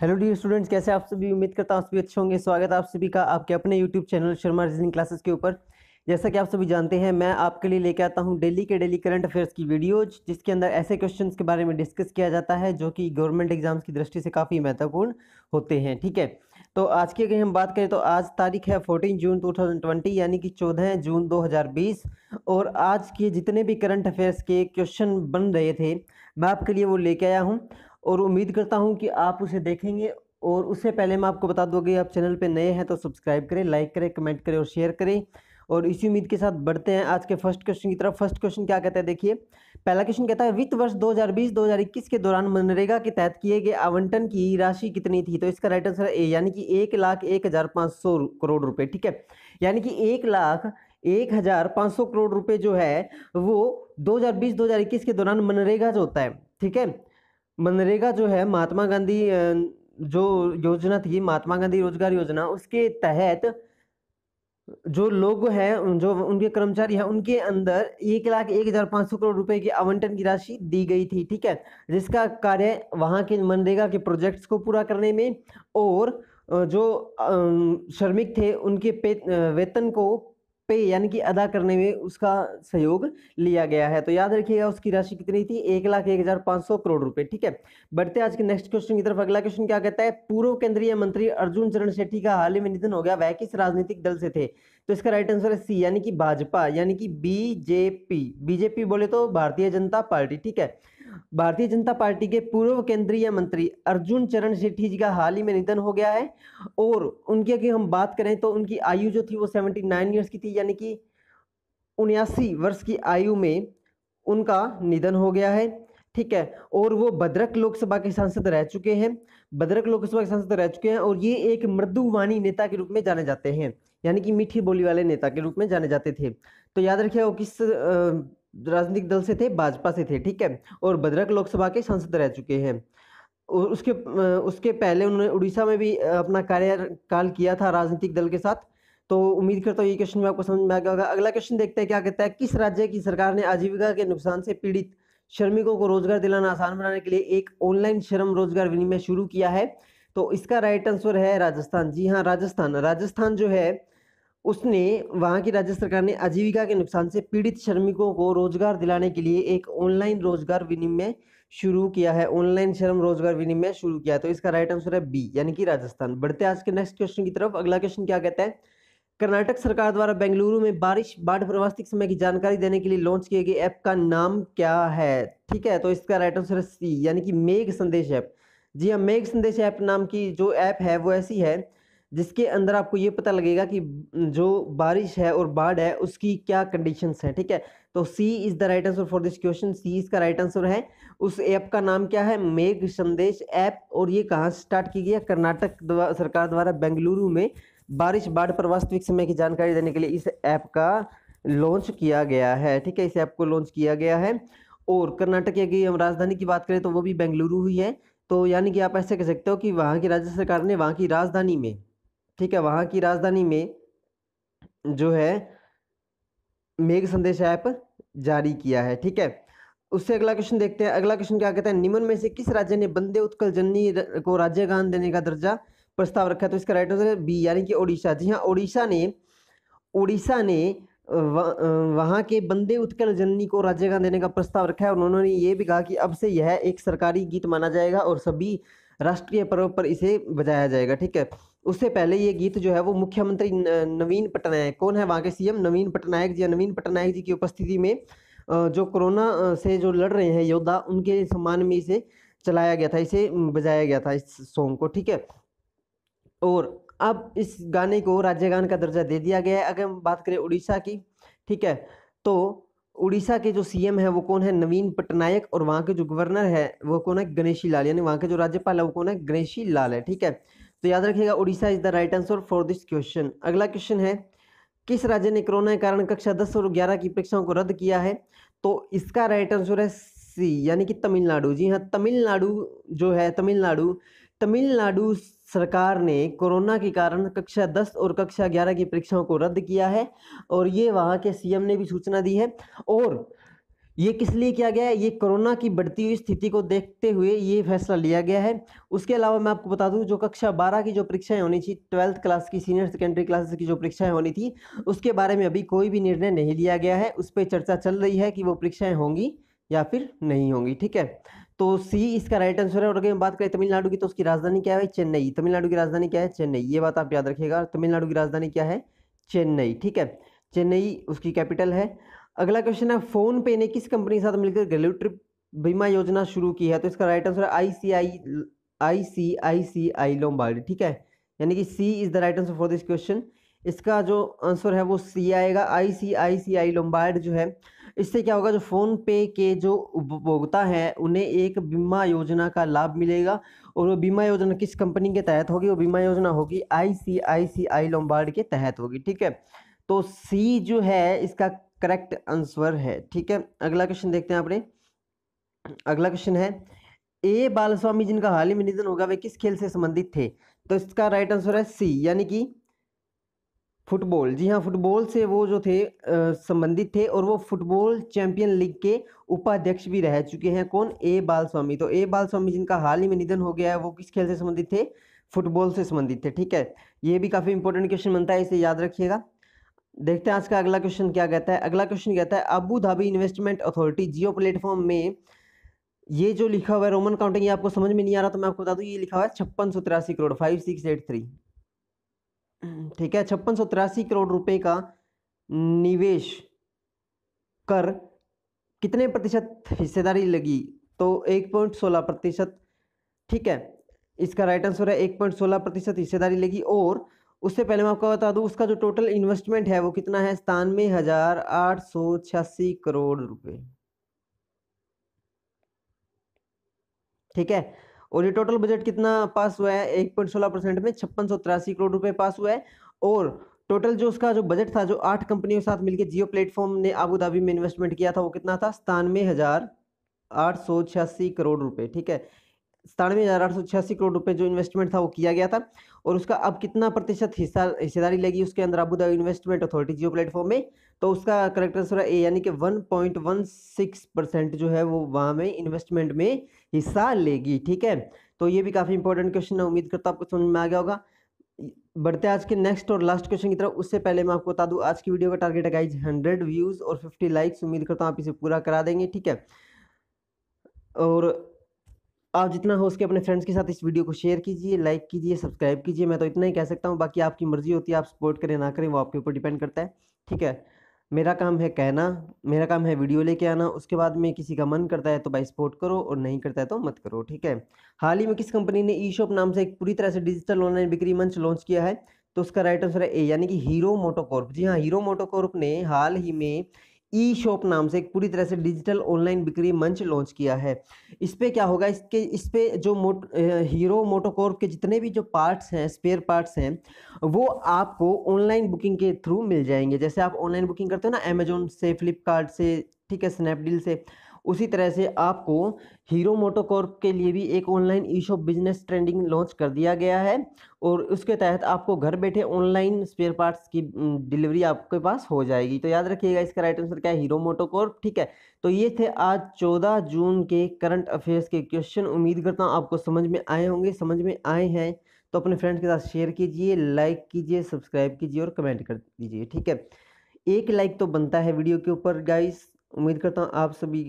hello dear students कैसे आप सभी उम्मीद करता हूँ सभी अच्छे होंगे स्वागत आप सभी का आपके अपने YouTube channel Sharma reasoning classes के ऊपर जैसा कि आप सभी जानते हैं मैं आपके लिए लेके आता हूँ डेली के डेली करंट अफेयर्स की वीडियोज जिसके अंदर ऐसे क्वेश्चन के बारे में डिस्कस किया जाता है जो कि गवर्नमेंट एग्जाम्स की दृष्टि से काफ़ी महत्वपूर्ण होते हैं ठीक है तो आज की अगर हम बात करें तो आज तारीख है फोर्टीन जून टू यानी कि चौदह जून दो और आज के जितने भी करंट अफेयर्स के क्वेश्चन बन रहे थे मैं आपके लिए वो लेके आया हूँ और उम्मीद करता हूँ कि आप उसे देखेंगे और उससे पहले मैं आपको बता दूँगी आप चैनल पर नए हैं तो सब्सक्राइब करें लाइक करें कमेंट करें और शेयर करें और इसी उम्मीद के साथ बढ़ते हैं आज के फर्स्ट क्वेश्चन की तरफ फर्स्ट क्वेश्चन क्या कहता है देखिए पहला क्वेश्चन कहता है वित्त वर्ष 2020-2021 के दौरान मनरेगा के तहत किए गए आवंटन की राशि कितनी थी तो इसका राइट आंसर ए यानी कि एक लाख एक हज़ार पाँच सौ करोड़ रुपये ठीक है यानी कि एक लाख एक हज़ार पाँच सौ करोड़ रुपये जो है वो 2020-2021 के दौरान मनरेगा जो होता है ठीक है मनरेगा जो है महात्मा गांधी जो योजना थी महात्मा गांधी रोजगार योजना उसके तहत जो लोग हैं जो उनके कर्मचारी हैं उनके अंदर एक लाख एक हज़ार पाँच सौ करोड़ रुपए की आवंटन की राशि दी गई थी ठीक है जिसका कार्य वहाँ के मनरेगा के प्रोजेक्ट्स को पूरा करने में और जो श्रमिक थे उनके वेतन को पे यानी कि अदा करने में उसका सहयोग लिया गया है तो याद रखिएगा उसकी राशि कितनी थी एक लाख एक हज़ार पांच सौ करोड़ रुपए ठीक है बढ़ते आज के नेक्स्ट क्वेश्चन की तरफ अगला क्वेश्चन क्या कहता है पूर्व केंद्रीय मंत्री अर्जुन चरण शेट्टी का हाल ही में निधन हो गया वह किस राजनीतिक दल से थे तो इसका राइट आंसर है सी यानी कि भाजपा यानी कि बीजेपी बीजेपी बोले तो भारतीय जनता पार्टी ठीक है भारतीय जनता पार्टी के पूर्व केंद्रीय मंत्री अर्जुन चरण सेठी जी का हाल ही में निधन हो गया है और उनकी अगर हम बात करें तो उनकी आयु जो थी वो सेवेंटी नाइन ईयर्स की थी यानी कि उन्यासी वर्ष की आयु में उनका निधन हो गया है ठीक है और वो भद्रक लोकसभा के सांसद रह चुके हैं भद्रक लोकसभा के सांसद रह चुके हैं और ये एक मृदुवाणी नेता के रूप में जाने जाते हैं यानी कि मीठी बोली वाले नेता के रूप में जाने जाते थे तो याद रखिए वो किस आ, राजनीतिक दल से थे भाजपा से थे ठीक है और भद्रक लोकसभा के सांसद रह चुके हैं उसके उसके पहले उन्होंने उड़ीसा में भी अपना कार्यकाल किया था राजनीतिक दल के साथ तो उम्मीद करता हूँ ये क्वेश्चन में आपको समझ में आ गया होगा अगला क्वेश्चन देखते हैं क्या कहता है किस राज्य की सरकार ने आजीविका के नुकसान से पीड़ित श्रमिकों को रोजगार दिलाना आसान बनाने के लिए एक ऑनलाइन श्रम रोजगार विनिमय शुरू किया है तो इसका राइट आंसर है राजस्थान जी हाँ राजस्थान राजस्थान जो है उसने वहाँ की राज्य सरकार ने आजीविका के नुकसान से पीड़ित श्रमिकों को रोजगार दिलाने के लिए एक ऑनलाइन रोजगार विनिमय शुरू किया है ऑनलाइन श्रम रोजगार विनिमय शुरू किया तो इसका राइट आंसर है बी यानी कि राजस्थान बढ़ते आज के नेक्स्ट क्वेश्चन की तरफ अगला क्वेश्चन क्या कहता है कर्नाटक सरकार द्वारा बेंगलुरु में बारिश बाढ़ प्रवासिक समय की जानकारी देने के लिए लॉन्च किए गए ऐप का नाम क्या है ठीक है तो इसका राइट आंसर है सी यानी कि मेघ संदेश ऐप जी हाँ मेघ संदेश ऐप नाम की जो ऐप है वो ऐसी है जिसके अंदर आपको ये पता लगेगा कि जो बारिश है और बाढ़ है उसकी क्या कंडीशंस है ठीक है तो C is the right answer for this question C इसका राइट आंसर है उस ऐप का नाम क्या है मेघ संदेश ऐप और ये कहाँ स्टार्ट की गई है कर्नाटक द्वारा सरकार द्वारा बेंगलुरु में बारिश बाढ़ पर वास्तविक समय की जानकारी देने के लिए इस ऐप का लॉन्च किया गया है ठीक है इस ऐप को लॉन्च किया गया है और कर्नाटक की हम राजधानी की बात करें तो वो भी बेंगलुरु ही है तो यानी कि आप ऐसे कह सकते हो कि वहाँ की राज्य सरकार ने वहाँ की राजधानी में ठीक है वहाँ की राजधानी में जो है मेघ संदेश ऐप जारी किया है ठीक है उससे अगला क्वेश्चन देखते हैं अगला क्वेश्चन क्या कहता है निम्न में से किस राज्य ने बंदे उत्कल जननी को राज्य गान देने का दर्जा प्रस्ताव रखा तो इसका राइट आंसर है बी यानी कि ओडिशा जी हाँ ओडिशा ने ओडिशा ने वहाँ के बंदे उत्कल जननी को राज्य गान देने का प्रस्ताव रखा है और उन्होंने ये भी कहा कि अब से यह एक सरकारी गीत माना जाएगा और सभी राष्ट्रीय पर्व पर इसे बजाया जाएगा ठीक है उससे पहले ये गीत जो है वो मुख्यमंत्री नवीन पटनायक कौन है वहाँ के सीएम नवीन पटनायक जी नवीन पटनायक जी की उपस्थिति में जो कोरोना से जो लड़ रहे हैं योद्धा उनके सम्मान में इसे चलाया गया था इसे बजाया गया था इस सॉन्ग को ठीक है और अब इस गाने को राज्य गान का दर्जा दे दिया गया है अगर हम बात करें उड़ीसा की ठीक है तो उड़ीसा के जो सीएम है वो कौन है नवीन पटनायक और वहाँ के जो गवर्नर है वो कौन है गणेशी लाल यानी वहाँ के जो राज्यपाल है वो कौन है गणेशी लाल है ठीक है तो याद रखिएगा Orissa is the right answer for this question अगला क्वेश्चन है किस राज्य ने कोरोना के कारण कक्षा दस और ग्यारह की परीक्षाओं को रद्द किया है तो इसका राइट आंसर है सी यानी कि तमिलनाडु जी हाँ तमिलनाडु जो है तमिलनाडु तमिलनाडु सरकार ने कोरोना के कारण कक्षा दस और कक्षा ग्यारह की परीक्षाओं को रद्द किया है और ये वहाँ के सीएम ने भी सूचना दी है और ये किस लिए किया गया है ये कोरोना की बढ़ती हुई स्थिति को देखते हुए ये फैसला लिया गया है उसके अलावा मैं आपको बता दूं जो कक्षा बारह की जो परीक्षाएं होनी थी ट्वेल्थ क्लास की सीनियर सेकेंडरी क्लासेस की जो परीक्षाएं होनी थी उसके बारे में अभी कोई भी निर्णय नहीं लिया गया है उस पर चर्चा चल रही है कि वो परीक्षाएँ होंगी या फिर नहीं होंगी ठीक है तो सी इसका राइट आंसर है और अगर हम बात करें तमिलनाडु की तो उसकी राजधानी क्या है चेन्नई तमिलनाडु की राजधानी क्या है चेन्नई ये बात आप याद रखिएगा तमिलनाडु की राजधानी क्या है चेन्नई ठीक है चेन्नई उसकी कैपिटल है अगला क्वेश्चन है फोन पे ने किस कंपनी के साथ मिलकर घरेलू ट्रिप बीमा योजना शुरू की है तो इसका right answer I C I I C I C I Lombard ठीक है यानी कि C is the right answer for this question इसका जो आंसर है वो सी आएगा आई C I C I Lombard जो है इससे क्या होगा जो फ़ोन पे के जो उपभोक्ता हैं उन्हें एक बीमा योजना का लाभ मिलेगा और वो बीमा योजना किस कंपनी के तहत होगी वो बीमा योजना होगी आई C I C I Lombard के तहत होगी ठीक है तो सी जो है इसका करेक्ट आंसर है ठीक है अगला क्वेश्चन देखते हैं आपने अगला क्वेश्चन है ए बालस्वामी जिनका हाल ही में निधन होगा वे किस खेल से संबंधित थे तो इसका राइट आंसर है सी यानी कि फुटबॉल जी हाँ फुटबॉल से वो जो थे संबंधित थे और वो फुटबॉल चैंपियन लीग के उपाध्यक्ष भी रह चुके हैं कौन ए बालस्वामी तो ए बालस्वामी जिनका हाल ही में निधन हो गया है वो किस खेल से संबंधित थे फुटबॉल से संबंधित थे ठीक है ये भी काफ़ी इंपॉर्टेंट क्वेश्चन बनता है इसे याद रखिएगा देखते हैं आज का अगला क्वेश्चन क्या कहता है अगला क्वेश्चन कहता है Abu Dhabi investment authority Jio platform में ये जो लिखा हुआ है रोमन काउंटिंग ये आपको समझ में नहीं आ रहा तो मैं आपको बता दूं ये लिखा हुआ है छप्पन सौ तिरासी crore five six eight three ठीक है छप्पन सौ तिरासी करोड़ रुपए का निवेश कर कितने प्रतिशत हिस्सेदारी लगी तो एक पॉइंट सोलह प्रतिशत ठीक है इसका राइट आंसर है एक पॉइंट सोलह प्रतिशत हिस्सेदारी लगी और उससे पहले मैं आपको बता दूं उसका जो टोटल इन्वेस्टमेंट है वो कितना है सतानवे हजार आठ सौ छियासी करोड़ रुपए ठीक है और ये टोटल बजट कितना पास हुआ है एक पॉइंट सोलह परसेंट में छप्पन सौ तिरासी करोड़ रुपए पास हुआ है और टोटल जो उसका जो बजट था जो आठ कंपनियों के साथ मिलकर जियो प्लेटफॉर्म ने आबू धाबी में इन्वेस्टमेंट किया था वो कितना था सतानवे हजार आठ सौ छियासी करोड़ रुपए ठीक है सतानवे हज़ार आठ सौ छियासी करोड़ रुपए जो इन्वेस्टमेंट था वो किया गया था और उसका अब कितना प्रतिशत हिस्सा हिस्सेदारी लगी उसके अंदर Abu Dhabi investment authority Jio platform में तो उसका करेक्ट आंसर है ए यानी कि one point one six percent जो है वो वहाँ में इन्वेस्टमेंट में हिस्सा लेगी ठीक है तो ये भी काफ़ी इंपॉर्टेंट क्वेश्चन है उम्मीद करता आपको समझ में आ गया होगा बढ़ते आज के नेक्स्ट और लास्ट क्वेश्चन की तरफ उससे पहले मैं आपको बता दूँ आज की वीडियो का टारगेट है गाइज हंड्रेड व्यूज़ और फिफ्टी लाइक्स उम्मीद करता हूँ आप इसे पूरा करा देंगे ठीक है और आप जितना हो उसके अपने फ्रेंड्स के साथ इस वीडियो को शेयर कीजिए लाइक कीजिए सब्सक्राइब कीजिए मैं तो इतना ही कह सकता हूँ बाकी आपकी मर्जी होती है आप सपोर्ट करें ना करें वो आपके ऊपर डिपेंड करता है ठीक है मेरा काम है कहना मेरा काम है वीडियो लेके आना उसके बाद में किसी का मन करता है तो भाई सपोर्ट करो और नहीं करता है तो मत करो ठीक है हाल ही में किस कंपनी ने ई शॉप नाम से एक पूरी तरह से डिजिटल ऑनलाइन बिक्री मंच लॉन्च किया है तो उसका राइट आंसर है ए यानी कि हीरो मोटोकॉर्प जी हाँ हीरो मोटोकॉर्प ने हाल ही में ई शॉप नाम से एक पूरी तरह से डिजिटल ऑनलाइन बिक्री मंच लॉन्च किया है इस पर क्या होगा इसके इस पर जो मोट हीरो मोटोकॉर्प के जितने भी जो पार्ट्स हैं स्पेयर पार्ट्स हैं वो आपको ऑनलाइन बुकिंग के थ्रू मिल जाएंगे जैसे आप ऑनलाइन बुकिंग करते हो ना अमेजोन से फ्लिपकार्ट से ठीक है स्नैपडील से उसी तरह से आपको हीरो मोटोकॉर्प के लिए भी एक online e shop business trending launch कर दिया गया है और उसके तहत आपको घर बैठे ऑनलाइन स्पेयर पार्ट्स की डिलीवरी आपके पास हो जाएगी तो याद रखिएगा इसका राइट आंसर क्या है हीरो मोटोकॉर्प ठीक है तो ये थे आज चौदह जून के करंट अफेयर्स के क्वेश्चन उम्मीद करता हूँ आपको समझ में आए होंगे समझ में आए हैं तो अपने फ्रेंड्स के साथ शेयर कीजिए लाइक कीजिए सब्सक्राइब कीजिए और कमेंट कर दीजिए ठीक है एक लाइक तो बनता है वीडियो के ऊपर गाइस उम्मीद करता हूँ आप सभी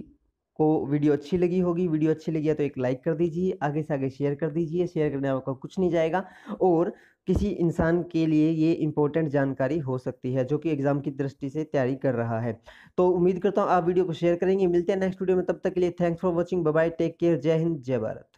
को वीडियो अच्छी लगी होगी वीडियो अच्छी लगी है तो एक लाइक कर दीजिए आगे से आगे शेयर कर दीजिए शेयर करने आपका कुछ नहीं जाएगा और किसी इंसान के लिए ये इंपॉर्टेंट जानकारी हो सकती है जो कि एग्ज़ाम की दृष्टि से तैयारी कर रहा है तो उम्मीद करता हूँ आप वीडियो को शेयर करेंगे मिलते हैं नेक्स्ट वीडियो में तब तक के लिए thanks for watching bye take care जय हिंद जय भारत